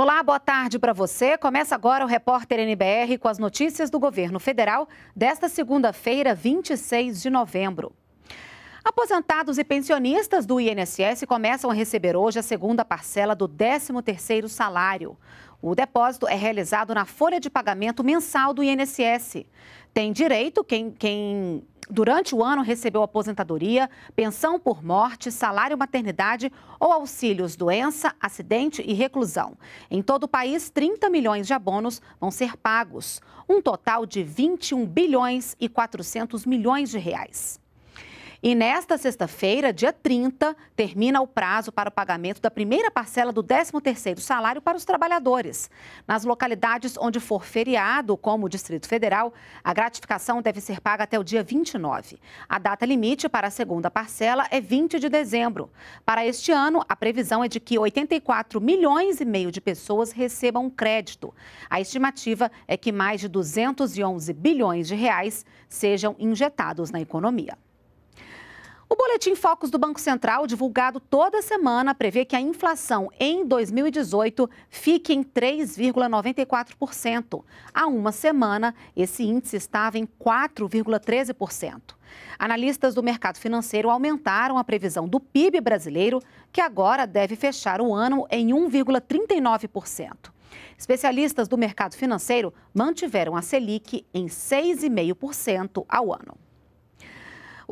Olá, boa tarde para você. Começa agora o repórter NBR com as notícias do governo federal desta segunda-feira, 26 de novembro. Aposentados e pensionistas do INSS começam a receber hoje a segunda parcela do 13º salário. O depósito é realizado na folha de pagamento mensal do INSS. Tem direito quem, quem durante o ano recebeu aposentadoria, pensão por morte, salário maternidade ou auxílios doença, acidente e reclusão. Em todo o país, 30 milhões de abonos vão ser pagos, um total de 21 bilhões e 400 milhões de reais. E nesta sexta-feira, dia 30, termina o prazo para o pagamento da primeira parcela do 13º salário para os trabalhadores. Nas localidades onde for feriado, como o Distrito Federal, a gratificação deve ser paga até o dia 29. A data limite para a segunda parcela é 20 de dezembro. Para este ano, a previsão é de que 84 milhões e meio de pessoas recebam crédito. A estimativa é que mais de 211 bilhões de reais sejam injetados na economia. O Boletim focos do Banco Central, divulgado toda semana, prevê que a inflação em 2018 fique em 3,94%. Há uma semana, esse índice estava em 4,13%. Analistas do mercado financeiro aumentaram a previsão do PIB brasileiro, que agora deve fechar o ano em 1,39%. Especialistas do mercado financeiro mantiveram a Selic em 6,5% ao ano.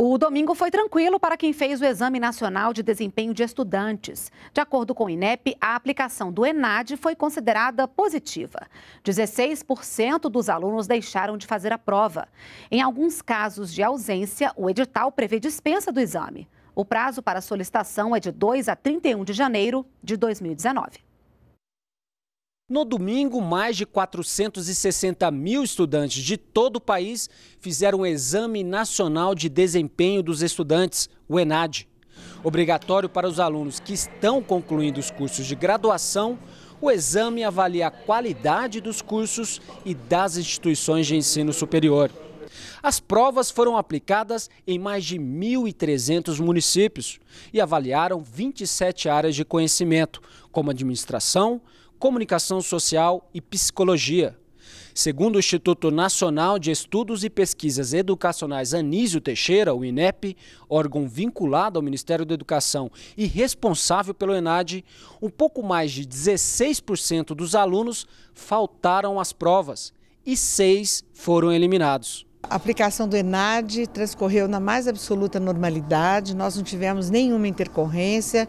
O domingo foi tranquilo para quem fez o Exame Nacional de Desempenho de Estudantes. De acordo com o INEP, a aplicação do ENAD foi considerada positiva. 16% dos alunos deixaram de fazer a prova. Em alguns casos de ausência, o edital prevê dispensa do exame. O prazo para solicitação é de 2 a 31 de janeiro de 2019. No domingo, mais de 460 mil estudantes de todo o país fizeram o Exame Nacional de Desempenho dos Estudantes, o ENAD. Obrigatório para os alunos que estão concluindo os cursos de graduação, o exame avalia a qualidade dos cursos e das instituições de ensino superior. As provas foram aplicadas em mais de 1.300 municípios e avaliaram 27 áreas de conhecimento, como administração, comunicação social e psicologia. Segundo o Instituto Nacional de Estudos e Pesquisas Educacionais Anísio Teixeira, o INEP, órgão vinculado ao Ministério da Educação e responsável pelo ENAD, um pouco mais de 16% dos alunos faltaram às provas e seis foram eliminados. A aplicação do ENAD transcorreu na mais absoluta normalidade, nós não tivemos nenhuma intercorrência.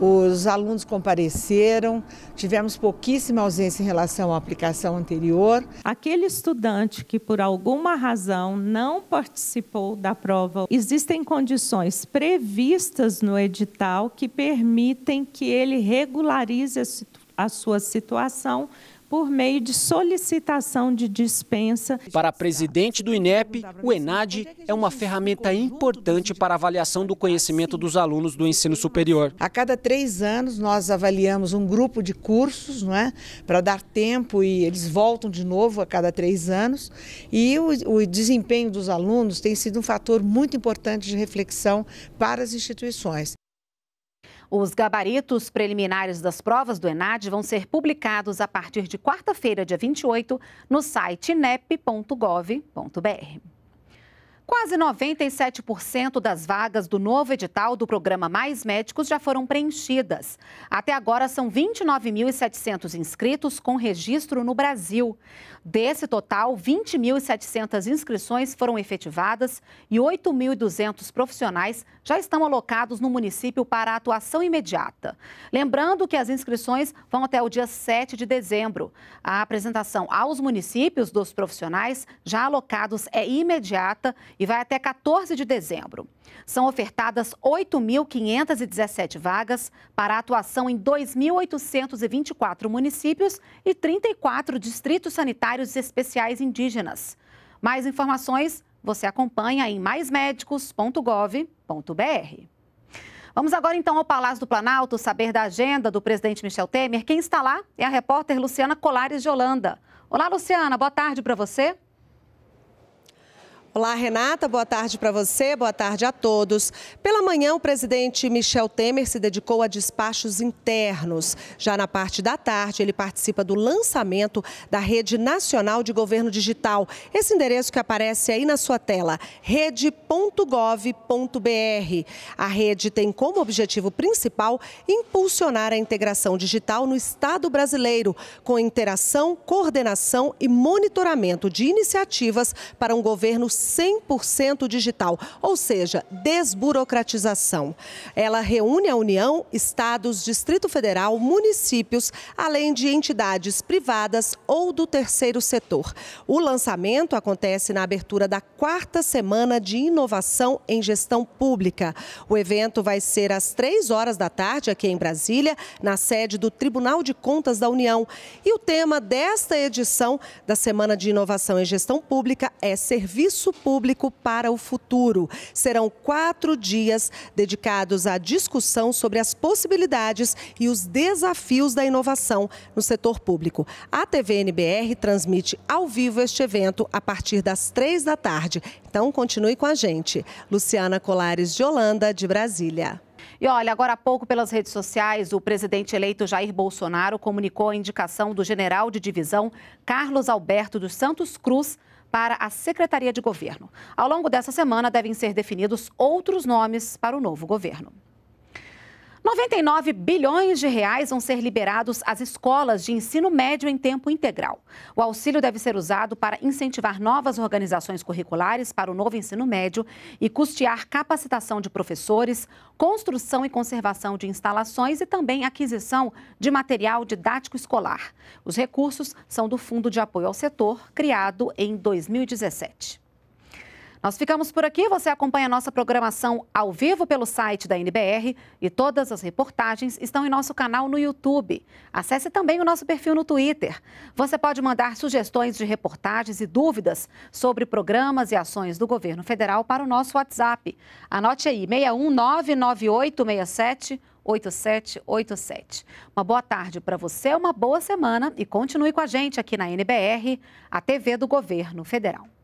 Os alunos compareceram, tivemos pouquíssima ausência em relação à aplicação anterior. Aquele estudante que, por alguma razão, não participou da prova, existem condições previstas no edital que permitem que ele regularize a, sua situação por meio de solicitação de dispensa. Para a presidente do INEP, o ENAD é uma ferramenta importante para a avaliação do conhecimento dos alunos do ensino superior. A cada três anos nós avaliamos um grupo de cursos, não é, para dar tempo e eles voltam de novo a cada três anos. E o, o desempenho dos alunos tem sido um fator muito importante de reflexão para as instituições. Os gabaritos preliminares das provas do ENAD vão ser publicados a partir de quarta-feira, dia 28, no site inep.gov.br. Quase 97% das vagas do novo edital do programa Mais Médicos já foram preenchidas. Até agora são 29.700 inscritos com registro no Brasil. Desse total, 20.700 inscrições foram efetivadas e 8.200 profissionais já estão alocados no município para atuação imediata. Lembrando que as inscrições vão até o dia 7 de dezembro. A apresentação aos municípios dos profissionais já alocados é imediata e vai até 14 de dezembro. São ofertadas 8.517 vagas para atuação em 2.824 municípios e 34 distritos sanitários especiais indígenas. Mais informações você acompanha em maismedicos.gov.br. Vamos agora então ao Palácio do Planalto saber da agenda do presidente Michel Temer. Quem está lá é a repórter Luciana Colares de Holanda. Olá, Luciana, boa tarde para você. Olá, Renata. Boa tarde para você, boa tarde a todos. Pela manhã, o presidente Michel Temer se dedicou a despachos internos. Já na parte da tarde, ele participa do lançamento da Rede Nacional de Governo Digital. Esse endereço que aparece aí na sua tela, rede.gov.br. A rede tem como objetivo principal impulsionar a integração digital no Estado brasileiro, com interação, coordenação e monitoramento de iniciativas para um governo 100% digital, ou seja, desburocratização. Ela reúne a União, estados, Distrito Federal, municípios, além de entidades privadas ou do terceiro setor. O lançamento acontece na abertura da quarta semana de inovação em gestão pública. O evento vai ser às três horas da tarde aqui em Brasília, na sede do Tribunal de Contas da União. E o tema desta edição da Semana de Inovação em Gestão Pública é Serviço público para o futuro. Serão quatro dias dedicados à discussão sobre as possibilidades e os desafios da inovação no setor público. A TVNBR transmite ao vivo este evento a partir das três da tarde. Então continue com a gente. Luciana Colares de Holanda, de Brasília. E olha, agora há pouco pelas redes sociais, o presidente eleito Jair Bolsonaro comunicou a indicação do general de divisão Carlos Alberto dos Santos Cruz para a Secretaria de Governo. Ao longo dessa semana, devem ser definidos outros nomes para o novo governo. 99 bilhões de reais vão ser liberados às escolas de ensino médio em tempo integral. O auxílio deve ser usado para incentivar novas organizações curriculares para o novo ensino médio e custear capacitação de professores, construção e conservação de instalações e também aquisição de material didático escolar. Os recursos são do Fundo de Apoio ao Setor, criado em 2017. Nós ficamos por aqui. Você acompanha a nossa programação ao vivo pelo site da NBR e todas as reportagens estão em nosso canal no YouTube. Acesse também o nosso perfil no Twitter. Você pode mandar sugestões de reportagens e dúvidas sobre programas e ações do governo federal para o nosso WhatsApp. Anote aí: 6199867 8787. Uma boa tarde para você, uma boa semana e continue com a gente aqui na NBR, a TV do Governo Federal.